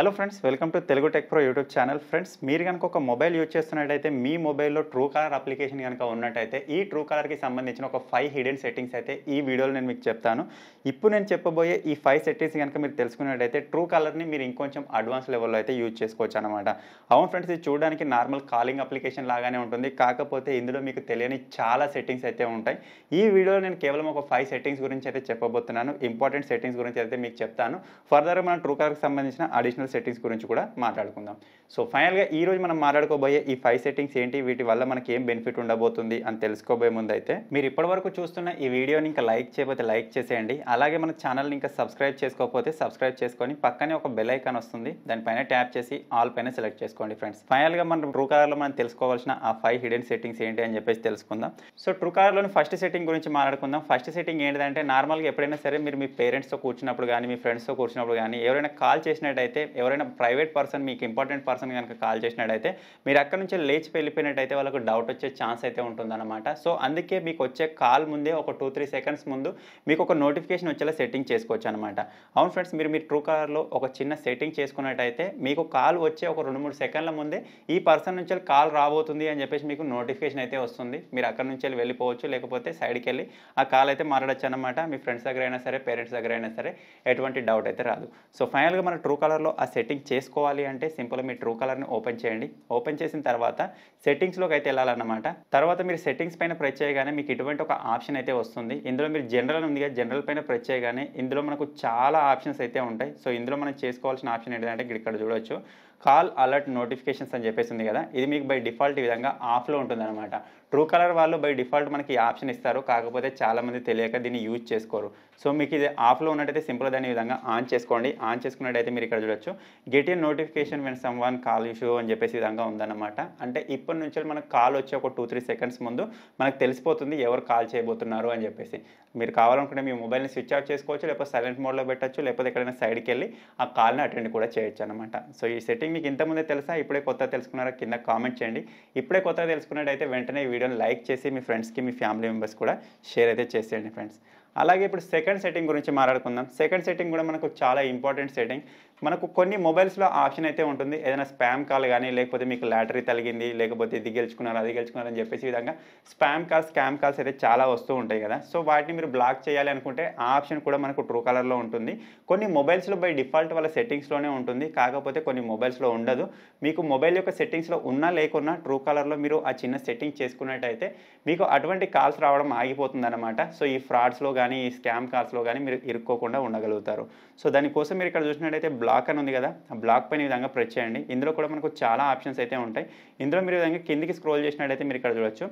hello friends welcome to Telugu tech pro YouTube channel friends మీరు కనుక ఒక మొబైల్ యూజ్ చేస్తున్నట్టయితే మీ మొబైల్లో ట్రూ కలర్ అప్లికేషన్ కనుక ఉన్నట్టయితే ఈ ట్రూ కలర్కి సంబంధించిన ఒక ఫైవ్ హిడెన్ సెట్టింగ్స్ అయితే ఈ వీడియోలో నేను మీకు చెప్తాను ఇప్పుడు నేను చెప్పబోయే ఈ ఫైవ్ సెట్టింగ్స్ కనుక మీరు తెలుసుకున్నట్టయితే ట్రూ కలర్ని మీరు ఇంకొంచెం అడ్వాన్స్ లెవెల్లో అయితే యూజ్ చేసుకోవచ్చు అనమాట అవును ఫ్రెండ్స్ ఇది చూడడానికి నార్మల్ కాలింగ్ అప్లికేషన్ లాగానే ఉంటుంది కాకపోతే ఇందులో మీకు తెలియని చాలా సెట్టింగ్స్ అయితే ఉంటాయి ఈ వీడియోలో నేను కేవలం ఒక ఫైవ్ సెట్టింగ్స్ గురించి అయితే చెప్పబోతున్నాను ఇంపార్టెంట్ సెట్టింగ్స్ గురించి అయితే మీకు చెప్తాను ఫర్దర్ మనం ట్రూ కలర్కి సంబంధించిన అడిషనల్ సెట్టింగ్స్ గురించి కూడా మాట్లాడుకుందాం సో ఫైనల్గా ఈరోజు మనం మాట్లాడుకోబోయే ఈ ఫైవ్ సెట్టింగ్స్ ఏంటి వీటి వల్ల మనకి ఏం బెనిఫిట్ ఉండబోతుంది అని తెలుసుకోబోయే ముందు అయితే మీరు ఇప్పటివరకు చూస్తున్న ఈ వీడియోని ఇంకా లైక్ చేయబోతే లైక్ చేసేయండి అలాగే మన ఛానల్ని ఇంకా సబ్స్క్రైబ్ చేసుకోకపోతే సబ్స్క్రైబ్ చేసుకొని పక్కనే ఒక బెల్ ఐకాన్ వస్తుంది దానిపైన ట్యాప్ చేసి ఆల్ పైన సెలెక్ట్ చేసుకోండి ఫ్రెండ్స్ ఫైనల్గా మనం ట్రూ కలర్లో మనం తెలుసుకోవాల్సిన ఆ ఫైవ్ హిడెన్ సెట్టింగ్స్ ఏంటి అని చెప్పేసి తెలుసుకుందాం సో ట్రూ కలర్లోని ఫస్ట్ సెట్టింగ్ గురించి మాట్లాడుకుందాం ఫస్ట్ సెట్టింగ్ ఏంటంటే నార్మల్గా ఎప్పుడైనా సరే మీరు మీ పేరెంట్స్తో కూర్చున్నప్పుడు కానీ మీ ఫ్రెండ్స్తో కూర్చున్నప్పుడు కానీ ఎవరైనా కాల్ చేసినట్టయితే ఎవరైనా ప్రైవేట్ పర్సన్ మీకు ఇంపార్టెంట్ పర్సన్ కనుక కాల్ చేసినట్టయితే మీరు అక్కడ నుంచి లేచి వెళ్ళిపోయినట్టయితే వాళ్ళకు డౌట్ వచ్చే ఛాన్స్ అయితే ఉంటుందన్నమాట సో అందుకే మీకు వచ్చే కాల్ ముందే ఒక టూ త్రీ సెకండ్స్ ముందు మీకు ఒక నోటిఫికేషన్ వచ్చేలా సెట్టింగ్ చేసుకోవచ్చు అనమాట అవును ఫ్రెండ్స్ మీరు మీరు ట్రూ కాలర్లో ఒక చిన్న సెట్టింగ్ చేసుకున్నట్టయితే మీకు కాల్ వచ్చే ఒక రెండు మూడు సెకండ్ల ముందే ఈ పర్సన్ నుంచి కాల్ రాబోతుంది అని చెప్పేసి మీకు నోటిఫికేషన్ అయితే వస్తుంది మీరు అక్కడ నుంచి వెళ్ళిపోవచ్చు లేకపోతే సైడ్కి వెళ్ళి ఆ కాల్ అయితే మారడచ్చు అనమాట మీ ఫ్రెండ్స్ దగ్గర అయినా సరే పేరెంట్స్ దగ్గర అయినా సరే ఎటువంటి డౌట్ అయితే రాదు సో ఫైనల్గా మన ట్రూ కాలర్లో ఆ సెట్టింగ్ చేసుకోవాలి అంటే సింపుల్ మీ ట్రూ కలర్ని ఓపెన్ చేయండి ఓపెన్ చేసిన తర్వాత సెట్టింగ్స్లోకి అయితే వెళ్ళాలన్నమాట తర్వాత మీరు సెట్టింగ్స్ పైన ప్రెస్ చేయగానే మీకు ఇటువంటి ఒక ఆప్షన్ అయితే వస్తుంది ఇందులో మీరు జనరల్ ఉంది జనరల్ పైన ప్రెస్ చేయగానే ఇందులో మనకు చాలా ఆప్షన్స్ అయితే ఉంటాయి సో ఇందులో మనం చేసుకోవాల్సిన ఆప్షన్ ఏంటంటే ఇక్కడ చూడవచ్చు కాల్ అలర్ట్ నోటిఫికేషన్స్ అని చెప్పేసి ఉంది కదా ఇది మీకు బై డిఫాల్ట్ ఈ విధంగా ఆఫ్లో ఉంటుందన్నమాట ట్రూ కలర్ వాళ్ళు బై డిఫాల్ట్ మనకి ఆప్షన్ ఇస్తారు కాకపోతే చాలామంది తెలియక దీన్ని యూజ్ చేసుకోరు సో మీకు ఇది ఆఫ్లో ఉన్నట్టయితే సింపుల్ దాని విధంగా ఆన్ చేసుకోండి ఆన్ చేసుకున్నట్టయితే మీరు ఇక్కడ చూడొచ్చు get in notification when someone call issue అని చెప్పేసి విధంగా ఉందన్నమాట అంటే ఇప్పటి నుంచి మనకు కాల్ వచ్చే ఒక టూ త్రీ సెకండ్స్ ముందు మనకు తెలిసిపోతుంది ఎవరు కాల్ చేయబోతున్నారు అని చెప్పేసి మీరు కావాలనుకుంటే మీ మొబైల్ని స్విచ్ ఆఫ్ చేసుకోవచ్చు లేకపోతే సైలెంట్ మోడ్లో పెట్టచ్చు లేకపోతే ఎక్కడైనా సైడ్కి వెళ్ళి ఆ కాల్ని అటెండ్ కూడా చేయొచ్చు అనమాట సో ఈ సెట్టింగ్ మార్నింగ్ మీకు ఇంతకుముందే తెలుసా ఇప్పుడే కొత్త తెలుసుకున్నారా కింద కామెంట్ చేయండి ఇప్పుడే కొత్త తెలుసుకున్నట్టయితే వెంటనే ఈ వీడియోని లైక్ చేసి మీ ఫ్రెండ్స్కి మీ ఫ్యామిలీ మెంబర్స్ కూడా షేర్ అయితే చేసేయండి ఫ్రెండ్స్ అలాగే ఇప్పుడు సెకండ్ సెట్టింగ్ గురించి మాట్లాడుకుందాం సెకండ్ సెట్టింగ్ కూడా మనకు చాలా ఇంపార్టెంట్ సెట్టింగ్ మనకు కొన్ని మొబైల్స్లో ఆప్షన్ అయితే ఉంటుంది ఏదైనా స్పామ్ కాల్ కానీ లేకపోతే మీకు లాటరీ తలిగింది లేకపోతే ఇది గెలుచుకున్నారు అది గెలుచుకున్నారు అని చెప్పేసి విధంగా స్పామ్ కాల్స్ స్కామ్ కాల్స్ అయితే చాలా వస్తూ ఉంటాయి కదా సో వాటిని మీరు బ్లాక్ చేయాలి అనుకుంటే ఆ ఆప్షన్ కూడా మనకు ట్రూ కలర్లో ఉంటుంది కొన్ని మొబైల్స్లో బై డిఫాల్ట్ వాళ్ళ సెట్టింగ్స్లోనే ఉంటుంది కాకపోతే కొన్ని మొబైల్స్లో ఉండదు మీకు మొబైల్ యొక్క సెట్టింగ్స్లో ఉన్నా లేకున్నా ట్రూ కలర్లో మీరు ఆ చిన్న సెట్టింగ్ చేసుకున్నట్టయితే మీకు అటువంటి కాల్స్ రావడం ఆగిపోతుంది అనమాట సో ఈ ఫ్రాడ్స్లో కానీ స్కామ్ కాల్స్లో కానీ మీరు ఇరుక్కోకుండా ఉండగలుగుతారు సో దానికోసం మీరు ఇక్కడ చూసినట్టయితే బ్లాక్ అని ఉంది కదా ఆ బ్లాక్ పైన విధంగా ప్రెస్ చేయండి ఇందులో కూడా మనకు చాలా ఆప్షన్స్ అయితే ఉంటాయి ఇందులో మీరు విధంగా కిందికి స్క్రోల్ చేసినట్టయితే మీరు ఇక్కడ చూడొచ్చు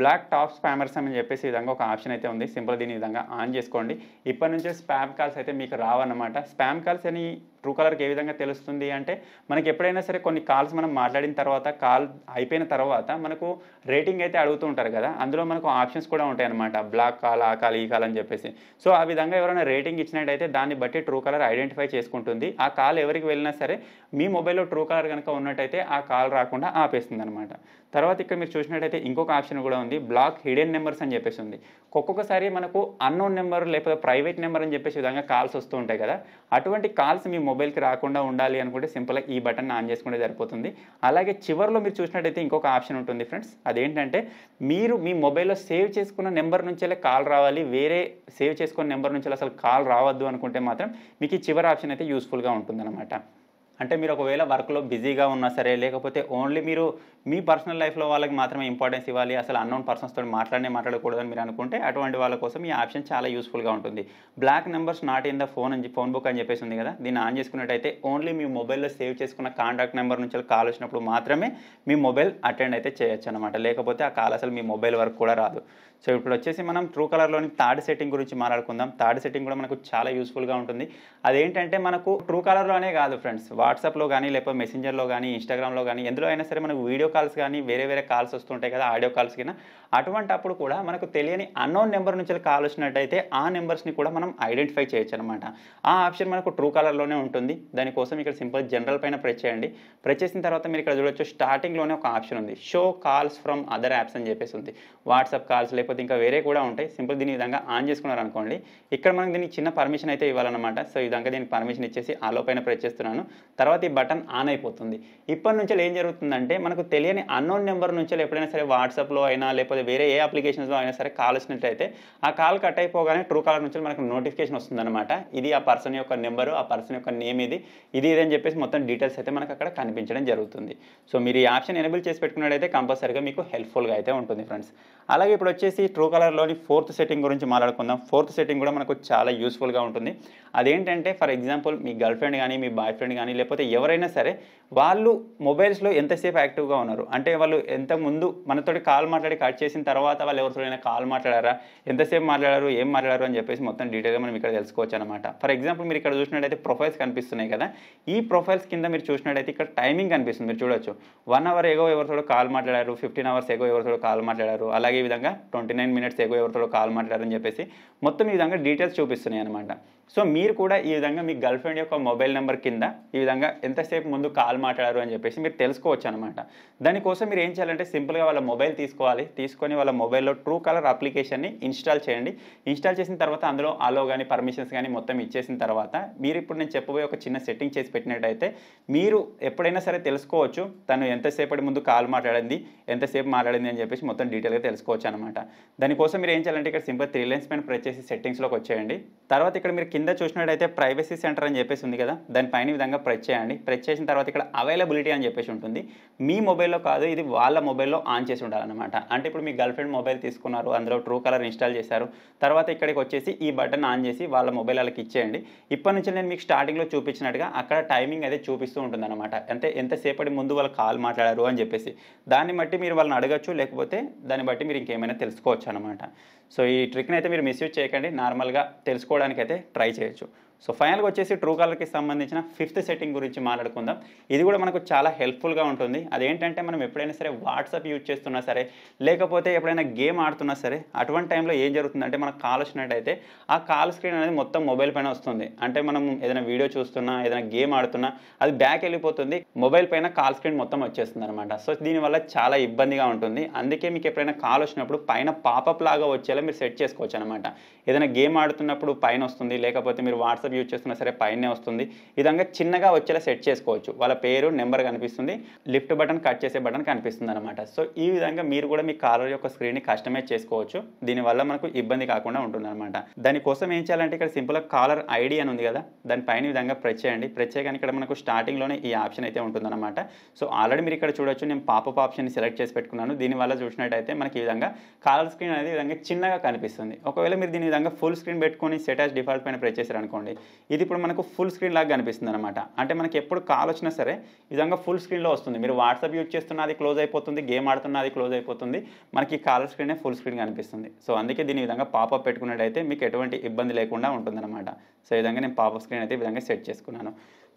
బ్లాక్ టాప్ స్పామర్స్ అని చెప్పేసి విధంగా ఒక ఆప్షన్ అయితే ఉంది సింపుల్ దీని విధంగా ఆన్ చేసుకోండి ఇప్పటి నుంచే స్పామ్ కాల్స్ అయితే మీకు రావన్నమాట స్పామ్ కాల్స్ అని ట్రూ కలర్కి ఏ విధంగా తెలుస్తుంది అంటే మనకి ఎప్పుడైనా సరే కొన్ని కాల్స్ మనం మాట్లాడిన తర్వాత కాల్ అయిపోయిన తర్వాత మనకు రేటింగ్ అయితే అడుగుతూ ఉంటారు కదా అందులో మనకు ఆప్షన్స్ కూడా ఉంటాయి అనమాట బ్లాక్ కాల్ ఆ కాల్ ఈ కాల్ అని చెప్పేసి సో ఆ విధంగా ఎవరైనా రేటింగ్ ఇచ్చినట్టయితే దాన్ని బట్టి ట్రూ కలర్ ఐడెంటిఫై చేసుకుంటుంది ఆ కాల్ ఎవరికి వెళ్ళినా సరే మీ మొబైల్లో ట్రూ కలర్ కనుక ఉన్నట్టయితే ఆ కాల్ రాకుండా ఆపేస్తుంది అనమాట తర్వాత ఇక్కడ మీరు చూసినట్టయితే ఇంకొక ఆప్షన్ కూడా ఉంది బ్లాక్ హిడెన్ నెంబర్స్ అని చెప్పేసి ఉంది ఒక్కొక్కసారి మనకు అన్నోన్ నెంబర్ లేకపోతే ప్రైవేట్ నెంబర్ అని చెప్పేసి విధంగా కాల్స్ వస్తూ ఉంటాయి కదా అటువంటి కాల్స్ మీ మొబైల్కి రాకుండా ఉండాలి అనుకుంటే సింపుల్గా ఈ బటన్ ఆన్ చేసుకుంటే సరిపోతుంది అలాగే చివరిలో మీరు చూసినట్టయితే ఇంకొక ఆప్షన్ ఉంటుంది ఫ్రెండ్స్ అదేంటంటే మీరు మీ మొబైల్లో సేవ్ చేసుకున్న నెంబర్ నుంచేలే కాల్ రావాలి వేరే సేవ్ చేసుకున్న నెంబర్ నుంచి అసలు కాల్ రావద్దు అనుకుంటే మాత్రం మీకు ఈ చివరి ఆప్షన్ అయితే యూస్ఫుల్గా ఉంటుందన్నమాట అంటే మీరు ఒకవేళ వర్క్లో బిజీగా ఉన్నా సరే లేకపోతే ఓన్లీ మీరు మీ పర్సనల్ లైఫ్లో వాళ్ళకి మాత్రమే ఇంపార్టెన్స్ ఇవ్వాలి అసలు అన్నోన్ పర్సన్స్తో మాట్లాడనే మాట్లాడకూడదని మీరు అనుకుంటే అటువంటి వాళ్ళ కోసం ఈ ఆప్షన్ చాలా యూస్ఫుల్గా ఉంటుంది block numbers not in the phone అని ఫోన్ బుక్ అని చెప్పేసి ఉంది కదా దీన్ని ఆన్ చేసుకున్నట్టయితే ఓన్లీ మీ మొబైల్లో సేవ్ చేసుకున్న కాంటాక్ట్ నెంబర్ నుంచి కాల్ వచ్చినప్పుడు మాత్రమే మీ మొబైల్ అటెండ్ అయితే చేయొచ్చు అనమాట లేకపోతే ఆ కాల్ అసలు మీ మొబైల్ వరకు కూడా రాదు సో ఇప్పుడు వచ్చేసి మనం ట్రూ కలర్లోని థర్డ్ సెట్టింగ్ గురించి మాట్లాడుకుందాం థర్డ్ సెట్టింగ్ కూడా మనకు చాలా యూస్ఫుల్గా ఉంటుంది అదేంటంటే మనకు ట్రూ కలర్లోనే కాదు ఫ్రెండ్స్ వాట్సాప్లో కానీ లేకపోతే మెసెంజర్లో కానీ ఇన్స్టాగ్రామ్లో కానీ ఎందులో అయినా సరే మనకు వీడియో కాల్స్ కానీ వేరే వేరే కాల్స్ వస్తుంటాయి కదా ఆడియో కాల్స్ కింద అటువంటి అప్పుడు కూడా మనకు తెలియని అన్నోన్ నెంబర్ నుంచి కాల్ వచ్చినట్టయితే ఆ నెంబర్స్ని కూడా మనం ఐడెంటిఫై చేయొచ్చు అనమాట ఆ ఆప్షన్ మనకు ట్రూ కలర్లోనే ఉంటుంది దానికోసం ఇక్కడ సింపుల్ జనరల్ పైన ప్రెస్ చేయండి ప్రెస్ చేసిన తర్వాత మీరు ఇక్కడ చూడొచ్చు స్టార్టింగ్లోనే ఒక ఆప్షన్ ఉంది show calls from other apps అని చెప్పేసి ఉంది వాట్సాప్ కాల్స్ లేకపోతే లేకపోతే ఇంకా వేరే కూడా ఉంటాయి సింపుల్ దీని విధంగా ఆన్ చేసుకున్నారు అనుకోండి ఇక్కడ మనం దీనికి చిన్న పర్మిషన్ అయితే ఇవ్వాలన్నమాట సో ఈ విధంగా దీనికి పర్మిషన్ ఇచ్చేసి ఆలో పైన ప్రెస్ చేస్తున్నాను తర్వాత ఈ బటన్ ఆన్ అయిపోతుంది ఇప్పటి నుంచి ఏం జరుగుతుందంటే మనకు తెలియని అన్నోన్ నెంబర్ నుంచి ఎప్పుడైనా సరే వాట్సాప్లో అయినా లేకపోతే వేరే ఏ అప్లికేషన్స్లో అయినా సరే కాల్ వచ్చినట్టయితే ఆ కాల్ కట్ అయిపోగానే ట్రూ కాలర్ నుంచి మనకు నోటిఫికేషన్ వస్తుందన్నమాట ఇది ఆ పర్సన్ యొక్క నెంబరు ఆ పర్సన్ యొక్క నేమ్ ఇది ఇది ఇదని చెప్పేసి మొత్తం డీటెయిల్స్ అయితే మనకు అక్కడ కనిపించడం జరుగుతుంది సో మీరు ఈ ఆప్షన్ ఎనేబుల్ చేసి పెట్టుకున్నట్టయితే కంపల్సరీగా మీకు హెల్ప్ఫుల్గా అయితే ఉంటుంది ఫ్రెండ్స్ అలాగే ఇప్పుడు వచ్చేసి వచ్చేసి ట్రూ కలర్లోని ఫోర్త్ సెట్టింగ్ గురించి మాట్లాడుకుందాం ఫోర్త్ సెట్టింగ్ కూడా మనకు చాలా యూస్ఫుల్గా ఉంటుంది అదేంటంటే ఫర్ ఎగ్జాంపుల్ మీ గర్ల్ ఫ్రెండ్ కానీ మీ బాయ్ ఫ్రెండ్ కానీ లేకపోతే ఎవరైనా సరే వాళ్ళు మొబైల్స్లో ఎంతసేపు యాక్టివ్గా ఉన్నారు అంటే వాళ్ళు ఎంత ముందు మనతోటి కాల్ మాట్లాడి కట్ చేసిన తర్వాత వాళ్ళు ఎవరితోనైనా కాల్ మాట్లాడారా ఎంతసేపు మాట్లాడారు ఏం మాట్లాడారు అని చెప్పేసి మొత్తం డీటెయిల్గా మనం ఇక్కడ తెలుసుకోవచ్చు అనమాట ఫర్ ఎగ్జాంపుల్ మీరు ఇక్కడ చూసినట్టయితే ప్రొఫైల్స్ కనిపిస్తున్నాయి కదా ఈ ప్రొఫైల్స్ కింద మీరు చూసినట్టయితే ఇక్కడ టైమింగ్ కనిపిస్తుంది మీరు చూడొచ్చు వన్ అవర్ ఏగో ఎవరితో కాల్ మాట్లాడారు ఫిఫ్టీన్ అవర్స్ ఏగో ఎవరితో కాల్ మాట్లాడారు అలాగే విధంగా twenty forty nine minutes ago ఎవరితో కాల్ మాట్లాడారని చెప్పేసి మొత్తం ఈ విధంగా డీటెయిల్స్ చూపిస్తున్నాయి అనమాట సో మీరు కూడా ఈ విధంగా మీ గర్ల్ ఫ్రెండ్ యొక్క మొబైల్ నెంబర్ కింద ఈ విధంగా ఎంతసేపు ముందు కాల్ మాట్లాడారు అని చెప్పేసి మీరు తెలుసుకోవచ్చు అనమాట దానికోసం మీరు ఏం చేయాలంటే సింపుల్గా వాళ్ళ మొబైల్ తీసుకోవాలి తీసుకొని వాళ్ళ మొబైల్లో ట్రూ కలర్ అప్లికేషన్ని ఇన్స్టాల్ చేయండి ఇన్స్టాల్ చేసిన తర్వాత అందులో అలో కానీ పర్మిషన్స్ కానీ మొత్తం ఇచ్చేసిన తర్వాత మీరు ఇప్పుడు నేను చెప్పబోయే ఒక చిన్న సెట్టింగ్ చేసి పెట్టినట్టయితే మీరు ఎప్పుడైనా సరే తెలుసుకోవచ్చు తను ఎంతసేపటి ముందు కాల్ మాట్లాడింది ఎంతసేపు మాట్లాడింది అని చెప్పేసి మొత్తం డీటెయిల్గా తెలుసుకోవచ్చు అనమాట దానికోసం మీరు ఏం చేయాలంటే ఇక్కడ సింపుల్ త్రీ లైన్స్ పైన ప్రెస్ చేసి సెట్టింగ్స్లోకి వచ్చేయండి తర్వాత ఇక్కడ మీరు కింద చూసినట్టయితే ప్రైవసీ సెంటర్ అని చెప్పేసి ఉంది కదా దానిపైన విధంగా ప్రెస్ చేయండి ప్రెస్ చేసిన తర్వాత ఇక్కడ అవైలబిలిటీ అని చెప్పేసి ఉంటుంది మీ మొబైల్లో కాదు ఇది వాళ్ళ మొబైల్లో ఆన్ చేసి ఉండాలన్నమాట అంటే ఇప్పుడు మీ గర్ల్ ఫ్రెండ్ మొబైల్ తీసుకున్నారు అందులో ట్రూ కలర్ ఇన్స్టాల్ చేశారు తర్వాత ఇక్కడికి వచ్చేసి ఈ బటన్ ఆన్ చేసి వాళ్ళ మొబైల్ వాళ్ళకి ఇచ్చేయండి ఇప్పటి నుంచి నేను మీకు స్టార్టింగ్లో చూపించినట్టుగా అక్కడ టైమింగ్ అయితే చూపిస్తూ ఉంటుంది అనమాట అంటే ఎంతసేపటి ముందు వాళ్ళు కాల్ మాట్లాడారు అని చెప్పేసి దాన్ని బట్టి మీరు వాళ్ళని అడగచ్చు లేకపోతే దాన్ని బట్టి మీరు ఇంకేమైనా తెలుసుకోవచ్చు అనమాట సో ఈ ట్రిక్ని అయితే మీరు మిస్యూజ్ చేయకండి నార్మల్గా తెలుసుకోవడానికైతే ట్రై ట్రై చేయొచ్చు సో ఫైనల్గా వచ్చేసి ట్రూ కలర్కి సంబంధించిన ఫిఫ్త్ సెట్టింగ్ గురించి మాట్లాడుకుందాం ఇది కూడా మనకు చాలా హెల్ప్ఫుల్గా ఉంటుంది అదేంటంటే మనం ఎప్పుడైనా సరే వాట్సాప్ యూజ్ చేస్తున్నా సరే లేకపోతే ఎప్పుడైనా గేమ్ ఆడుతున్నా సరే అటువంటి టైంలో ఏం జరుగుతుందంటే మనకు కాల్ వచ్చినట్టయితే ఆ కాల్ స్క్రీన్ అనేది మొత్తం మొబైల్ పైన వస్తుంది అంటే మనం ఏదైనా వీడియో చూస్తున్నా ఏదైనా గేమ్ ఆడుతున్నా అది బ్యాక్ వెళ్ళిపోతుంది మొబైల్ పైన కాల్ స్క్రీన్ మొత్తం వచ్చేస్తుంది అనమాట సో దీనివల్ల చాలా ఇబ్బందిగా ఉంటుంది అందుకే మీకు ఎప్పుడైనా కాల్ వచ్చినప్పుడు పైన పాపప్ లాగా వచ్చేలా మీరు సెట్ చేసుకోవచ్చు అనమాట ఏదైనా గేమ్ ఆడుతున్నప్పుడు పైన వస్తుంది లేకపోతే మీరు వాట్సాప్ యూజ్ చేస్తున్నా సరే పైనే వస్తుంది విధంగా చిన్నగా వచ్చేలా సెట్ చేసుకోవచ్చు వాళ్ళ పేరు నెంబర్ కనిపిస్తుంది లిఫ్ట్ బటన్ కట్ చేసే బటన్ కనిపిస్తుంది అనమాట సో ఈ విధంగా మీరు కూడా మీ కాలర్ యొక్క స్క్రీన్ని కస్టమైజ్ చేసుకోవచ్చు దీనివల్ల మనకు ఇబ్బంది కాకుండా ఉంటుంది అనమాట దానికోసం ఏం చేయాలంటే ఇక్కడ సింపుల్గా కాలర్ ఐడి అని ఉంది కదా దానిపైన విధంగా ప్రెస్ చేయండి ప్రత్యేకంగా చేయగానే ఇక్కడ మనకు స్టార్టింగ్లోనే ఈ ఆప్షన్ అయితే ఉంటుందన్నమాట సో ఆల్రెడీ మీరు ఇక్కడ చూడొచ్చు నేను పాపప్ ఆప్షన్ సెలెక్ట్ చేసి పెట్టుకున్నాను దీనివల్ల చూసినట్టయితే మనకి ఈ విధంగా కాలర్ స్క్రీన్ అనేది విధంగా చిన్నగా కనిపిస్తుంది ఒకవేళ మీరు దీని విధంగా ఫుల్ స్క్రీన్ పెట్టుకొని సెటాచ్ డిఫాల్ట్ పైన ప్రెస్ చేశారు అనుకోండి ఇది ఇప్పుడు మనకు ఫుల్ స్క్రీన్ లాగా కనిపిస్తుంది అనమాట అంటే మనకి ఎప్పుడు కాల్ వచ్చినా సరే విధంగా ఫుల్ స్క్రీన్లో వస్తుంది మీరు వాట్సాప్ యూజ్ చేస్తున్నది క్లోజ్ అయిపోతుంది గేమ్ ఆడుతున్నది క్లోజ్ అయిపోతుంది మనకి కాల్ స్క్రీనే ఫుల్ స్క్రీన్ కనిపిస్తుంది సో అందుకే దీని విధంగా పాపప్ పెట్టుకున్నట్టయితే మీకు ఎటువంటి ఇబ్బంది లేకుండా ఉంటుందన్నమాట సో ఈ విధంగా నేను పాపప్ స్క్రీన్ అయితే ఈ విధంగా సెట్ చేసుకున్నాను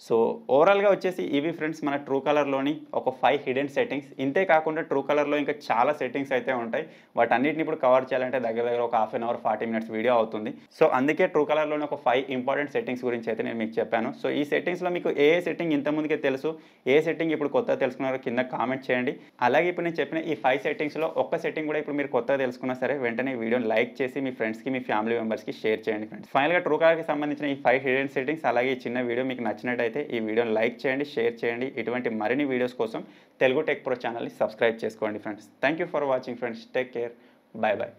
సో ఓవరాల్గా వచ్చేసి ఇవి ఫ్రెండ్స్ మన ట్రూ కలర్లోని ఒక ఫైవ్ హిడెన్ సెట్టింగ్స్ ఇంతే కాకుండా ట్రూ కలర్లో ఇంకా చాలా సెట్టింగ్స్ అయితే ఉంటాయి వాటన్నిటిని ఇప్పుడు కవర్ చేయాలంటే దగ్గర దగ్గర ఒక half an hour forty minutes video అవుతుంది సో అందుకే ట్రూ కలర్లోని ఒక ఫైవ్ ఇంపార్టెంట్ సెట్టింగ్స్ గురించి అయితే నేను మీకు చెప్పాను సో ఈ సెట్టింగ్స్లో మీకు ఏ సెట్టింగ్ ఇంతకుముందుకే తెలుసు ఏ సెట్టింగ్ ఇప్పుడు కొత్తగా తెలుసుకున్నారో కింద కామెంట్ చేయండి అలాగే ఇప్పుడు నేను చెప్పిన ఈ ఫైవ్ సెట్టింగ్స్లో ఒక్క సెట్టింగ్ కూడా ఇప్పుడు మీరు కొత్తగా తెలుసుకున్నా సరే వెంటనే వీడియోని లైక్ చేసి మీ ఫ్రెండ్స్కి మీ ఫ్యామిలీ మెంబర్స్కి షేర్ చేయండి ఫ్రెండ్స్ ఫైనల్గా ట్రూ కలర్కి సంబంధించిన ఈ ఫైవ్ హిడెన్ సెట్టింగ్స్ అలాగే ఈ చిన్న వీడియో మీకు నచ్చినట్టు నచ్చినట్లయితే ఈ వీడియోని లైక్ చేయండి షేర్ చేయండి ఇటువంటి మరిన్ని వీడియోస్ కోసం తెలుగు టెక్ ప్రో ఛానల్ని సబ్స్క్రైబ్ చేసుకోండి friends thank you for watching friends take care bye bye